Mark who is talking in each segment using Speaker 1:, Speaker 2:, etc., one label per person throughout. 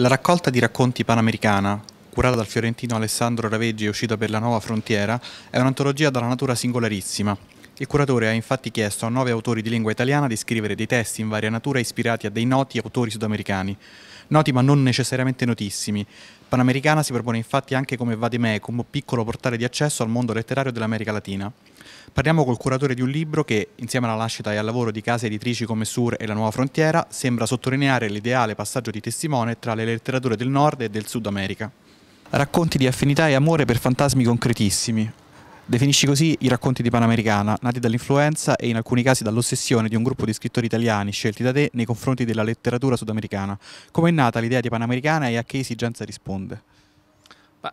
Speaker 1: La raccolta di racconti panamericana, curata dal fiorentino Alessandro Raveggi e uscita per la Nuova Frontiera, è un'antologia dalla natura singolarissima. Il curatore ha infatti chiesto a nove autori di lingua italiana di scrivere dei testi in varia natura ispirati a dei noti autori sudamericani, noti ma non necessariamente notissimi. Panamericana si propone infatti anche come vademecum, piccolo portale di accesso al mondo letterario dell'America Latina. Parliamo col curatore di un libro che, insieme alla nascita e al lavoro di case editrici come Sur e La Nuova Frontiera, sembra sottolineare l'ideale passaggio di testimone tra le letterature del Nord e del Sud America. Racconti di affinità e amore per fantasmi concretissimi. Definisci così i racconti di Panamericana, nati dall'influenza e in alcuni casi dall'ossessione di un gruppo di scrittori italiani scelti da te nei confronti della letteratura sudamericana. Come è nata l'idea di Panamericana e a che esigenza risponde?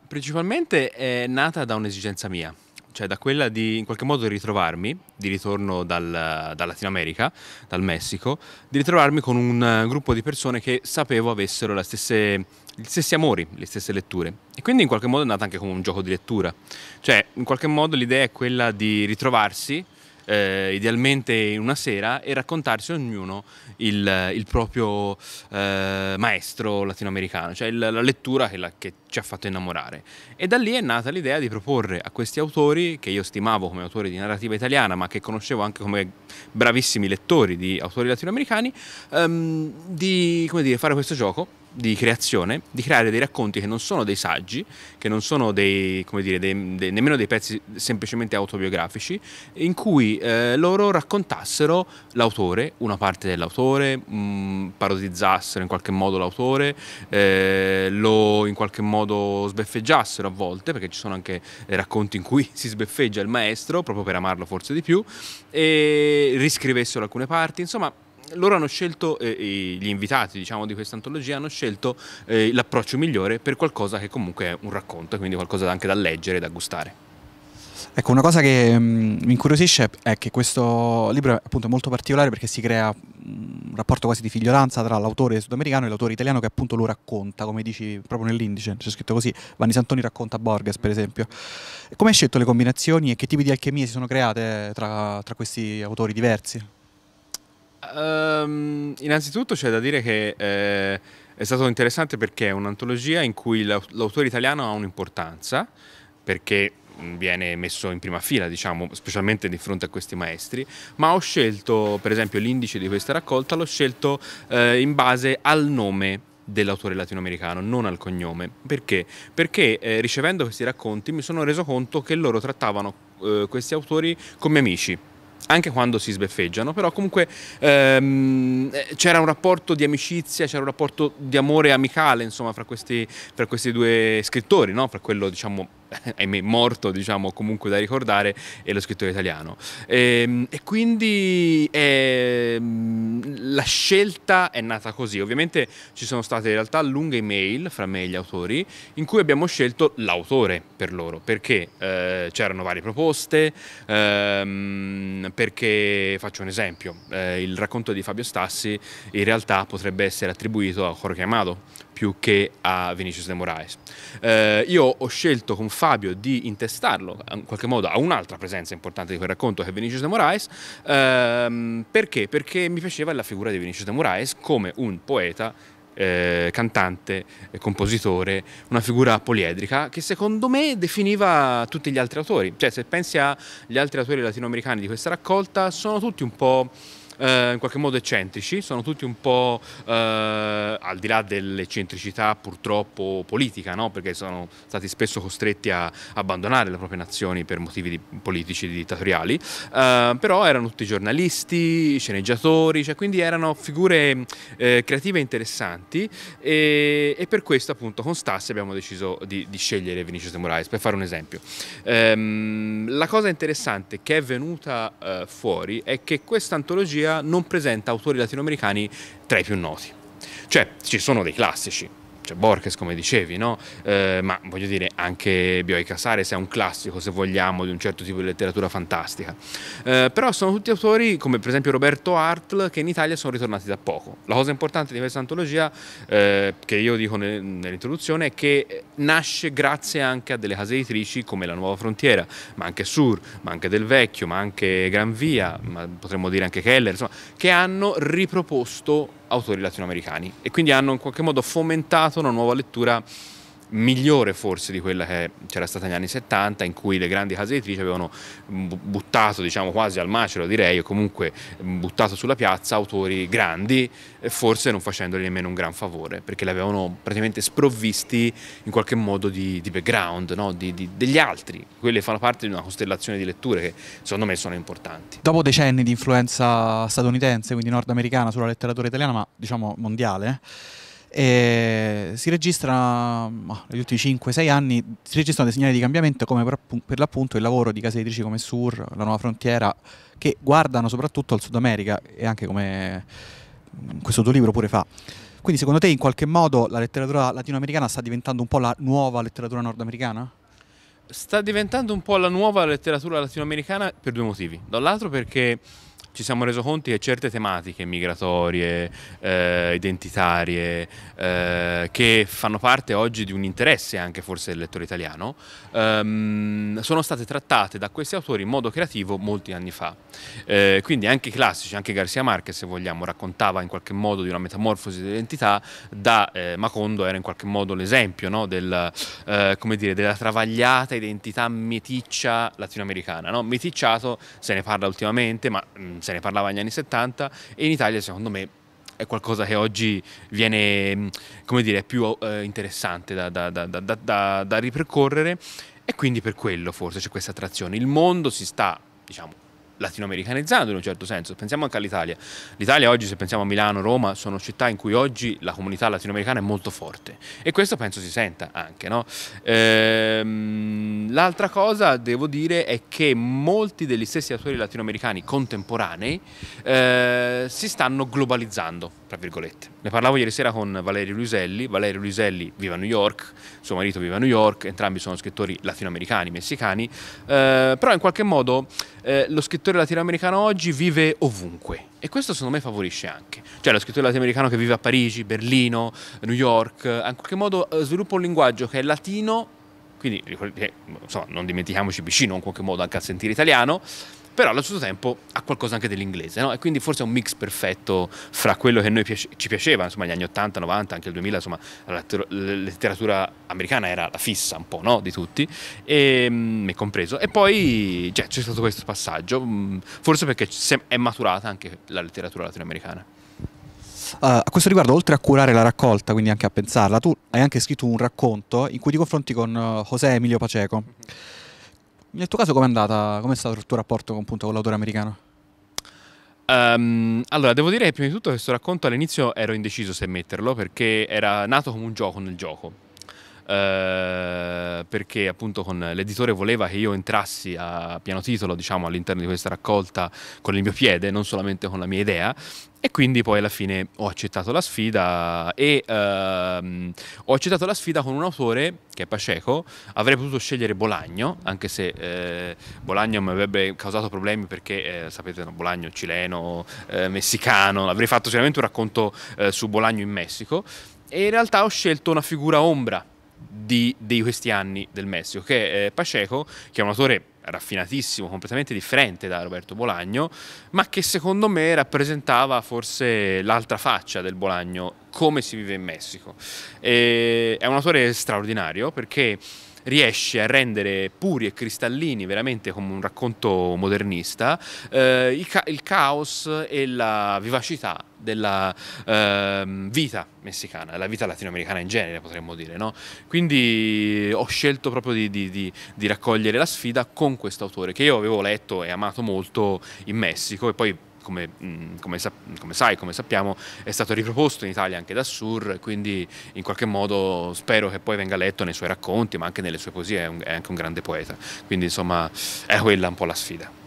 Speaker 2: principalmente è nata da un'esigenza mia cioè da quella di in qualche modo ritrovarmi, di ritorno dal, dal Latino America, dal Messico, di ritrovarmi con un gruppo di persone che sapevo avessero stesse, gli stessi amori, le stesse letture. E quindi in qualche modo è nata anche come un gioco di lettura. Cioè, in qualche modo l'idea è quella di ritrovarsi eh, idealmente in una sera, e raccontarsi ognuno il, il proprio eh, maestro latinoamericano, cioè il, la lettura che, la, che, ci ha fatto innamorare. E da lì è nata l'idea di proporre a questi autori, che io stimavo come autori di narrativa italiana, ma che conoscevo anche come bravissimi lettori di autori latinoamericani, ehm, di dire, fare questo gioco di creazione, di creare dei racconti che non sono dei saggi, che non sono dei, dire, dei, dei, nemmeno dei pezzi semplicemente autobiografici, in cui eh, loro raccontassero l'autore, una parte dell'autore, mh, mm, parodizzassero in qualche modo l'autore, eh, lo in qualche modo sbeffeggiassero a volte, perché ci sono anche racconti in cui si sbeffeggia il maestro, proprio per amarlo forse di più, e riscrivessero alcune parti, insomma loro hanno scelto, eh, gli invitati diciamo, di questa antologia hanno scelto eh, l'approccio migliore per qualcosa che comunque è un racconto, quindi qualcosa anche da leggere, e da gustare.
Speaker 1: Ecco, una cosa che mm, mi incuriosisce è che questo libro è appunto molto particolare perché si crea mm, un rapporto quasi di figliolanza tra l'autore sudamericano e l'autore italiano che appunto lo racconta, come dici proprio nell'indice, c'è scritto così, Vanni Santoni racconta Borges per esempio. Come hai scelto le combinazioni e che tipi di alchimie si sono create tra, tra questi autori diversi?
Speaker 2: Um, innanzitutto c'è da dire che eh, è stato interessante perché è un'antologia in cui l'autore italiano ha un'importanza, perché mm, viene messo in prima fila, diciamo, specialmente di fronte a questi maestri, ma ho scelto, per esempio, l'indice di questa raccolta, l'ho scelto eh, in base al nome dell'autore latinoamericano, non al cognome. Perché? Perché eh, ricevendo questi racconti mi sono reso conto che loro trattavano eh, questi autori come amici anche quando si sbeffeggiano, però comunque ehm, eh, c'era un rapporto di amicizia, c'era un rapporto di amore amicale insomma fra questi, fra questi due scrittori, no? fra quello diciamo ahimè, morto, diciamo, comunque da ricordare, è lo scrittore italiano. E, ehm, e quindi è, ehm, la scelta è nata così. Ovviamente ci sono state in realtà lunghe email fra me e gli autori in cui abbiamo scelto l'autore per loro, perché eh, c'erano varie proposte, ehm, perché faccio un esempio, eh, il racconto di Fabio Stassi in realtà potrebbe essere attribuito a Jorge Amado, più che a Vinicius De Moraes. Eh, io ho scelto con Fabio di intestarlo in qualche modo a un'altra presenza importante di quel racconto che è Vinicius De Moraes, ehm, perché? Perché mi piaceva la figura di Vinicius De Moraes come un poeta eh, cantante, eh, compositore, una figura poliedrica che secondo me definiva tutti gli altri autori. Cioè, se pensi agli altri autori latinoamericani di questa raccolta, sono tutti un po' eh, in qualche modo eccentrici, sono tutti un po' eh, al di là dell'eccentricità purtroppo politica, no? perché sono stati spesso costretti a abbandonare le proprie nazioni per motivi di, politici dittatoriali, eh, però erano tutti giornalisti, sceneggiatori, cioè, quindi erano figure eh, creative interessanti e, e, per questo appunto con Stassi abbiamo deciso di, di scegliere Vinicius de Moraes, per fare un esempio. Ehm, la cosa interessante che è venuta eh, fuori è che questa antologia non presenta autori latinoamericani tra i più noti. Cioè, ci sono dei classici, cioè Borges come dicevi, no? eh, ma voglio dire anche Bioi Casares è un classico se vogliamo di un certo tipo di letteratura fantastica, eh, però sono tutti autori come per esempio Roberto Artl che in Italia sono ritornati da poco. La cosa importante di questa antologia eh, che io dico nell'introduzione è che nasce grazie anche a delle case editrici come La Nuova Frontiera, ma anche Sur, ma anche Del Vecchio, ma anche Gran Via, ma potremmo dire anche Keller, insomma, che hanno riproposto autori latinoamericani e quindi hanno in qualche modo fomentato una nuova lettura migliore forse di quella che c'era stata negli anni 70 in cui le grandi case editrici avevano buttato diciamo quasi al macero direi o comunque buttato sulla piazza autori grandi forse non facendoli nemmeno un gran favore perché li avevano praticamente sprovvisti in qualche modo di, di background no? di, di, degli altri quelli fanno parte di una costellazione di letture che secondo me sono importanti
Speaker 1: dopo decenni di influenza statunitense quindi nordamericana sulla letteratura italiana ma diciamo mondiale e si registra oh, negli ultimi 5-6 anni si registrano dei segnali di cambiamento come per, per l'appunto il lavoro di case editrici come Sur, La Nuova Frontiera che guardano soprattutto al Sud America e anche come mm, questo tuo libro pure fa. Quindi secondo te in qualche modo la letteratura latinoamericana sta diventando un po' la nuova letteratura nordamericana?
Speaker 2: Sta diventando un po' la nuova letteratura latinoamericana per due motivi. Dall'altro un lato perché ci siamo resi conto che certe tematiche migratorie, eh, identitarie, eh, che fanno parte oggi di un interesse anche forse del lettore italiano, ehm, sono state trattate da questi autori in modo creativo molti anni fa. Eh, quindi anche i classici, anche Garcia Marquez se vogliamo, raccontava in qualche modo di una metamorfosi di identità, da eh, Macondo era in qualche modo l'esempio no, del, eh, dire, della travagliata identità meticcia latinoamericana. No? Meticciato se ne parla ultimamente, ma mm, se ne parlava negli anni 70 e in Italia secondo me è qualcosa che oggi viene dire, più eh, interessante da, da, da, da ripercorrere e quindi per quello forse c'è questa attrazione. Il mondo si sta diciamo, latinoamericanizzando in un certo senso, pensiamo anche all'Italia. L'Italia oggi, se pensiamo a Milano, Roma, sono città in cui oggi la comunità latinoamericana è molto forte e questo penso si senta anche. No? Ehm, l'altra cosa devo dire è che molti degli stessi attori latinoamericani contemporanei eh, si stanno globalizzando tra virgolette. Ne parlavo ieri sera con Valerio Luiselli, Valerio Luiselli vive a New York, suo marito vive a New York, entrambi sono scrittori latinoamericani, messicani, eh, però in qualche modo eh, lo scrittore latinoamericano oggi vive ovunque e questo secondo me favorisce anche. Cioè lo scrittore latinoamericano che vive a Parigi, Berlino, New York, eh, in qualche modo eh, sviluppa un linguaggio che è latino, quindi insomma, non dimentichiamoci vicino in qualche modo anche a sentire italiano, però allo stesso tempo ha qualcosa anche dell'inglese, no? e quindi forse è un mix perfetto fra quello che a noi piace, ci piaceva, insomma, gli anni 80, 90, anche il 2000, insomma, la, letteratura americana era la fissa un po' no? di tutti, e, ehm, me compreso, e poi cioè, c'è stato questo passaggio, mm, forse perché è maturata anche la letteratura latinoamericana.
Speaker 1: Uh, a questo riguardo, oltre a curare la raccolta, quindi anche a pensarla, tu hai anche scritto un racconto in cui ti confronti con eh, José Emilio Paceco. Mm-hmm nel tuo caso com'è andata, com'è stato il tuo rapporto con, appunto, con l'autore americano?
Speaker 2: Um, allora, devo dire che prima di tutto questo racconto all'inizio ero indeciso se metterlo perché era nato come un gioco nel gioco. Uh, perché appunto con l'editore voleva che io entrassi a pieno titolo diciamo all'interno di questa raccolta con il mio piede non solamente con la mia idea e quindi poi alla fine ho accettato la sfida e ehm, ho accettato la sfida con un autore che è Paceco, avrei potuto scegliere Bolagno, anche se eh, Bolagno mi avrebbe causato problemi perché eh, sapete no, Bolagno cileno, eh, messicano, avrei fatto sicuramente un racconto eh, su Bolagno in Messico e in realtà ho scelto una figura ombra di, di questi anni del Messico, che è eh, Paceco, che è un autore raffinatissimo, completamente differente da Roberto Bolagno, ma che secondo me rappresentava forse l'altra faccia del Bolagno, come si vive in Messico. E è un autore straordinario perché riesce a rendere puri e cristallini, veramente come un racconto modernista, eh, il, ca- il caos e la vivacità della eh, vita messicana, della vita latinoamericana in genere, potremmo dire. No? Quindi eh, ho scelto proprio di, di, di, di raccogliere la sfida con questo autore che io avevo letto e amato molto in Messico e poi come, mm, come, come, sai, come sappiamo, è stato riproposto in Italia anche da Sur, quindi in qualche modo spero che poi venga letto nei suoi racconti, ma anche nelle sue poesie, è, un, è anche un grande poeta. Quindi insomma è quella un
Speaker 1: po' la sfida.